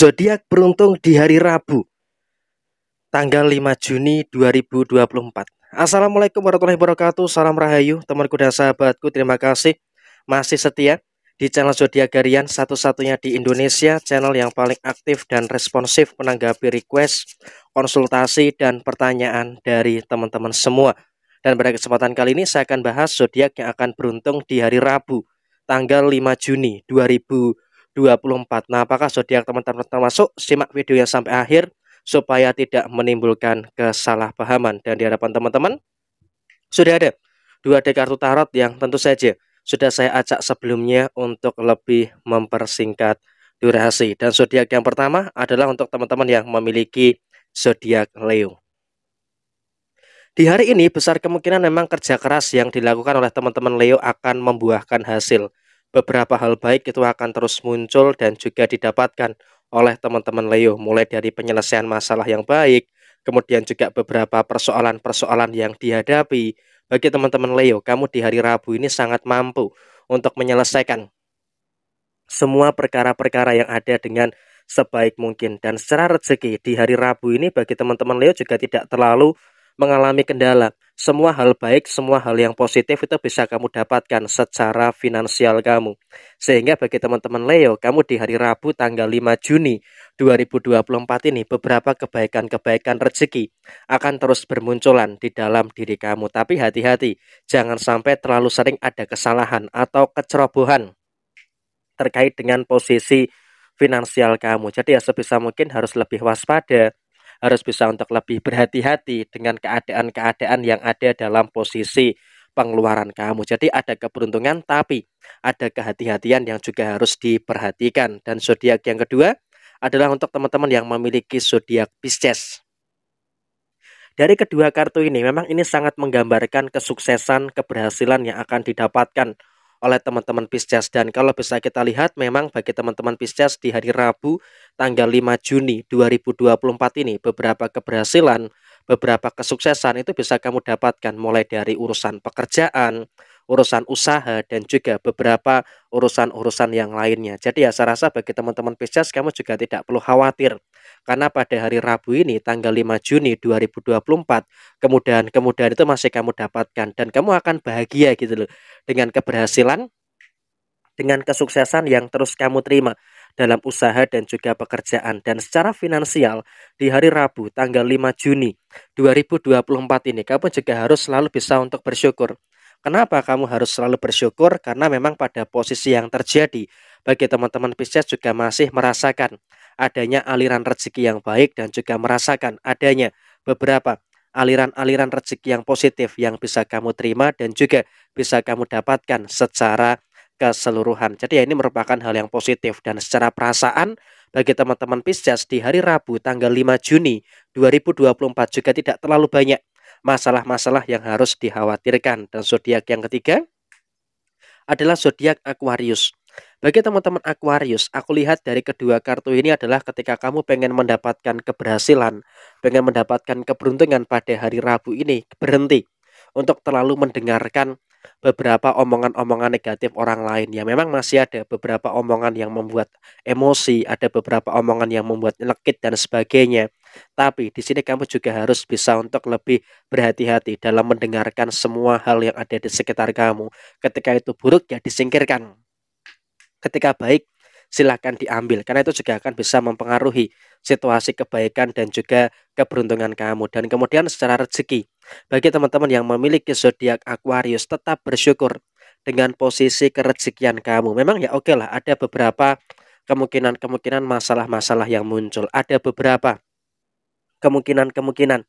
Zodiak beruntung di hari Rabu, tanggal 5 Juni 2024. Assalamualaikum warahmatullahi wabarakatuh. Salam rahayu, temanku dan sahabatku. Terima kasih masih setia di channel Zodiak Garian, satu-satunya di Indonesia, channel yang paling aktif dan responsif menanggapi request, konsultasi dan pertanyaan dari teman-teman semua. Dan pada kesempatan kali ini saya akan bahas zodiak yang akan beruntung di hari Rabu, tanggal 5 Juni 2024. 24. Nah, apakah zodiak teman-teman termasuk? Simak video yang sampai akhir supaya tidak menimbulkan kesalahpahaman dan di hadapan teman-teman sudah ada dua dek kartu tarot yang tentu saja sudah saya acak sebelumnya untuk lebih mempersingkat durasi dan zodiak yang pertama adalah untuk teman-teman yang memiliki zodiak Leo. Di hari ini besar kemungkinan memang kerja keras yang dilakukan oleh teman-teman Leo akan membuahkan hasil beberapa hal baik itu akan terus muncul dan juga didapatkan oleh teman-teman Leo mulai dari penyelesaian masalah yang baik kemudian juga beberapa persoalan-persoalan yang dihadapi bagi teman-teman Leo kamu di hari Rabu ini sangat mampu untuk menyelesaikan semua perkara-perkara yang ada dengan sebaik mungkin dan secara rezeki di hari Rabu ini bagi teman-teman Leo juga tidak terlalu mengalami kendala, semua hal baik, semua hal yang positif itu bisa kamu dapatkan secara finansial kamu. Sehingga bagi teman-teman Leo, kamu di hari Rabu tanggal 5 Juni 2024 ini beberapa kebaikan-kebaikan rezeki akan terus bermunculan di dalam diri kamu. Tapi hati-hati, jangan sampai terlalu sering ada kesalahan atau kecerobohan terkait dengan posisi finansial kamu. Jadi ya sebisa mungkin harus lebih waspada, harus bisa untuk lebih berhati-hati dengan keadaan-keadaan yang ada dalam posisi pengeluaran kamu. Jadi ada keberuntungan tapi ada kehati-hatian yang juga harus diperhatikan. Dan zodiak yang kedua adalah untuk teman-teman yang memiliki zodiak Pisces. Dari kedua kartu ini memang ini sangat menggambarkan kesuksesan, keberhasilan yang akan didapatkan oleh teman-teman Pisces dan kalau bisa kita lihat memang bagi teman-teman Pisces di hari Rabu tanggal 5 Juni 2024 ini beberapa keberhasilan, beberapa kesuksesan itu bisa kamu dapatkan mulai dari urusan pekerjaan, urusan usaha dan juga beberapa urusan-urusan yang lainnya. Jadi ya saya rasa bagi teman-teman Pisces kamu juga tidak perlu khawatir karena pada hari Rabu ini tanggal 5 Juni 2024 kemudahan-kemudahan itu masih kamu dapatkan dan kamu akan bahagia gitu loh dengan keberhasilan dengan kesuksesan yang terus kamu terima dalam usaha dan juga pekerjaan dan secara finansial di hari Rabu tanggal 5 Juni 2024 ini kamu juga harus selalu bisa untuk bersyukur Kenapa kamu harus selalu bersyukur? Karena memang pada posisi yang terjadi, bagi teman-teman Pisces juga masih merasakan adanya aliran rezeki yang baik dan juga merasakan adanya beberapa aliran-aliran rezeki yang positif yang bisa kamu terima dan juga bisa kamu dapatkan secara keseluruhan. Jadi ya, ini merupakan hal yang positif dan secara perasaan bagi teman-teman Pisces di hari Rabu tanggal 5 Juni 2024 juga tidak terlalu banyak masalah-masalah yang harus dikhawatirkan. Dan zodiak yang ketiga adalah zodiak Aquarius. Bagi teman-teman Aquarius, aku lihat dari kedua kartu ini adalah ketika kamu pengen mendapatkan keberhasilan, pengen mendapatkan keberuntungan pada hari Rabu ini, berhenti untuk terlalu mendengarkan beberapa omongan-omongan negatif orang lain. Ya memang masih ada beberapa omongan yang membuat emosi, ada beberapa omongan yang membuat lekit dan sebagainya. Tapi di sini kamu juga harus bisa untuk lebih berhati-hati dalam mendengarkan semua hal yang ada di sekitar kamu. Ketika itu buruk ya disingkirkan. Ketika baik silahkan diambil karena itu juga akan bisa mempengaruhi situasi kebaikan dan juga keberuntungan kamu dan kemudian secara rezeki bagi teman-teman yang memiliki zodiak Aquarius tetap bersyukur dengan posisi kerezekian kamu memang ya oke okay lah ada beberapa kemungkinan-kemungkinan masalah-masalah yang muncul ada beberapa kemungkinan-kemungkinan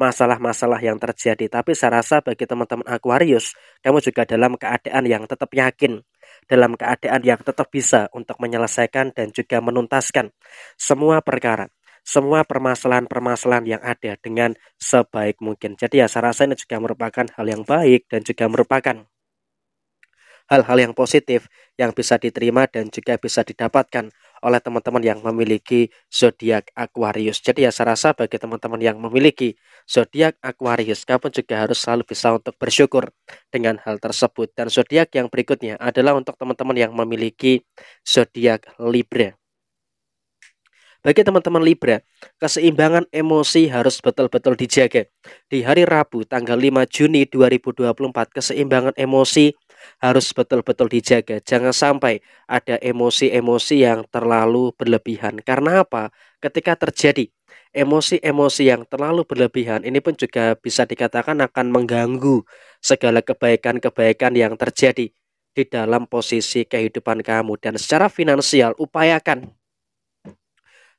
masalah-masalah yang terjadi. Tapi saya rasa bagi teman-teman Aquarius, kamu juga dalam keadaan yang tetap yakin, dalam keadaan yang tetap bisa untuk menyelesaikan dan juga menuntaskan semua perkara, semua permasalahan-permasalahan yang ada dengan sebaik mungkin. Jadi ya saya rasa ini juga merupakan hal yang baik dan juga merupakan hal-hal yang positif yang bisa diterima dan juga bisa didapatkan oleh teman-teman yang memiliki zodiak Aquarius. Jadi ya saya rasa bagi teman-teman yang memiliki zodiak Aquarius, kamu juga harus selalu bisa untuk bersyukur dengan hal tersebut. Dan zodiak yang berikutnya adalah untuk teman-teman yang memiliki zodiak Libra. Bagi teman-teman Libra, keseimbangan emosi harus betul-betul dijaga. Di hari Rabu tanggal 5 Juni 2024, keseimbangan emosi harus betul-betul dijaga. Jangan sampai ada emosi-emosi yang terlalu berlebihan. Karena apa? Ketika terjadi emosi-emosi yang terlalu berlebihan ini pun juga bisa dikatakan akan mengganggu segala kebaikan-kebaikan yang terjadi di dalam posisi kehidupan kamu dan secara finansial upayakan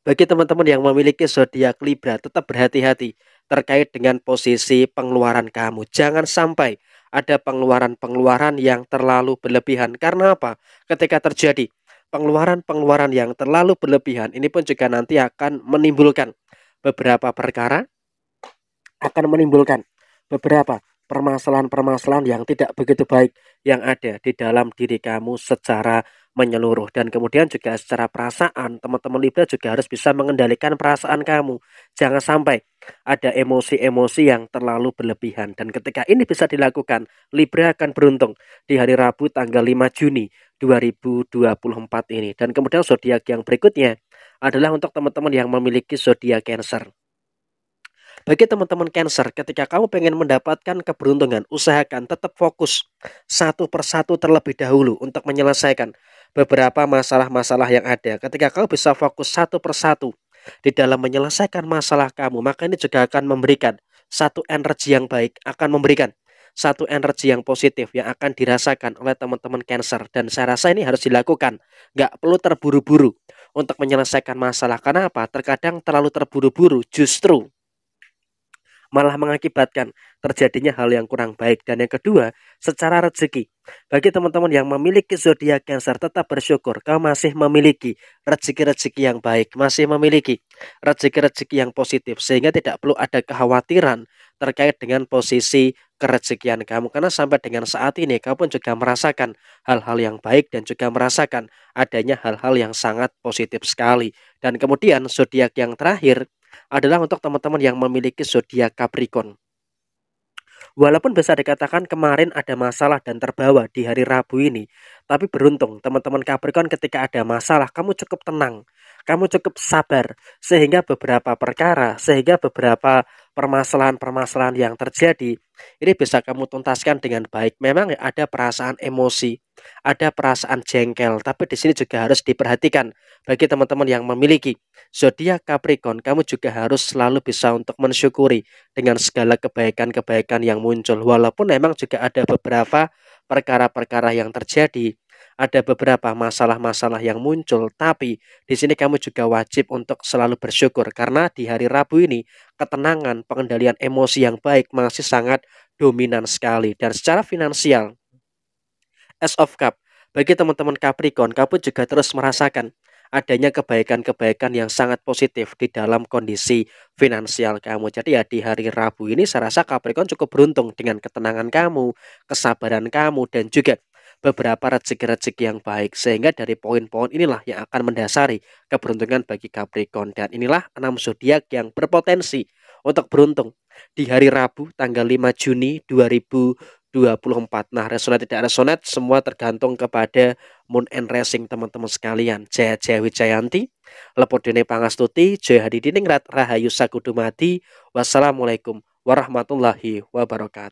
bagi teman-teman yang memiliki zodiak Libra tetap berhati-hati terkait dengan posisi pengeluaran kamu jangan sampai ada pengeluaran-pengeluaran yang terlalu berlebihan. Karena apa? Ketika terjadi pengeluaran-pengeluaran yang terlalu berlebihan, ini pun juga nanti akan menimbulkan beberapa perkara akan menimbulkan beberapa permasalahan-permasalahan yang tidak begitu baik yang ada di dalam diri kamu secara menyeluruh dan kemudian juga secara perasaan teman-teman Libra juga harus bisa mengendalikan perasaan kamu jangan sampai ada emosi-emosi yang terlalu berlebihan dan ketika ini bisa dilakukan Libra akan beruntung di hari Rabu tanggal 5 Juni 2024 ini dan kemudian zodiak yang berikutnya adalah untuk teman-teman yang memiliki zodiak Cancer bagi teman-teman Cancer, ketika kamu pengen mendapatkan keberuntungan, usahakan tetap fokus satu persatu terlebih dahulu untuk menyelesaikan beberapa masalah-masalah yang ada. Ketika kamu bisa fokus satu persatu di dalam menyelesaikan masalah kamu, maka ini juga akan memberikan satu energi yang baik, akan memberikan satu energi yang positif yang akan dirasakan oleh teman-teman Cancer dan saya rasa ini harus dilakukan Gak perlu terburu-buru untuk menyelesaikan masalah karena apa terkadang terlalu terburu-buru justru malah mengakibatkan terjadinya hal yang kurang baik. Dan yang kedua, secara rezeki. Bagi teman-teman yang memiliki zodiak Cancer tetap bersyukur kau masih memiliki rezeki-rezeki yang baik, masih memiliki rezeki-rezeki yang positif sehingga tidak perlu ada kekhawatiran terkait dengan posisi kerezekian kamu karena sampai dengan saat ini kamu pun juga merasakan hal-hal yang baik dan juga merasakan adanya hal-hal yang sangat positif sekali. Dan kemudian zodiak yang terakhir adalah untuk teman-teman yang memiliki zodiak Capricorn. Walaupun bisa dikatakan kemarin ada masalah dan terbawa di hari Rabu ini, tapi beruntung teman-teman Capricorn ketika ada masalah kamu cukup tenang, kamu cukup sabar sehingga beberapa perkara, sehingga beberapa permasalahan-permasalahan yang terjadi ini bisa kamu tuntaskan dengan baik. Memang ada perasaan emosi, ada perasaan jengkel, tapi di sini juga harus diperhatikan bagi teman-teman yang memiliki zodiak Capricorn, kamu juga harus selalu bisa untuk mensyukuri dengan segala kebaikan-kebaikan yang muncul walaupun memang juga ada beberapa perkara-perkara yang terjadi ada beberapa masalah-masalah yang muncul, tapi di sini kamu juga wajib untuk selalu bersyukur karena di hari Rabu ini ketenangan, pengendalian emosi yang baik masih sangat dominan sekali dan secara finansial as of cup bagi teman-teman Capricorn, kamu juga terus merasakan adanya kebaikan-kebaikan yang sangat positif di dalam kondisi finansial kamu. Jadi ya di hari Rabu ini saya rasa Capricorn cukup beruntung dengan ketenangan kamu, kesabaran kamu dan juga beberapa rezeki-rezeki yang baik. Sehingga dari poin-poin inilah yang akan mendasari keberuntungan bagi Capricorn. Dan inilah enam zodiak yang berpotensi untuk beruntung di hari Rabu tanggal 5 Juni 2024 Nah, resonat tidak resonat semua tergantung kepada Moon and Racing teman-teman sekalian. Jaya Jaya Wijayanti, Lepodene Pangastuti, Jaya Hadidiningrat, Rahayu Sakudumati. Wassalamualaikum warahmatullahi wabarakatuh.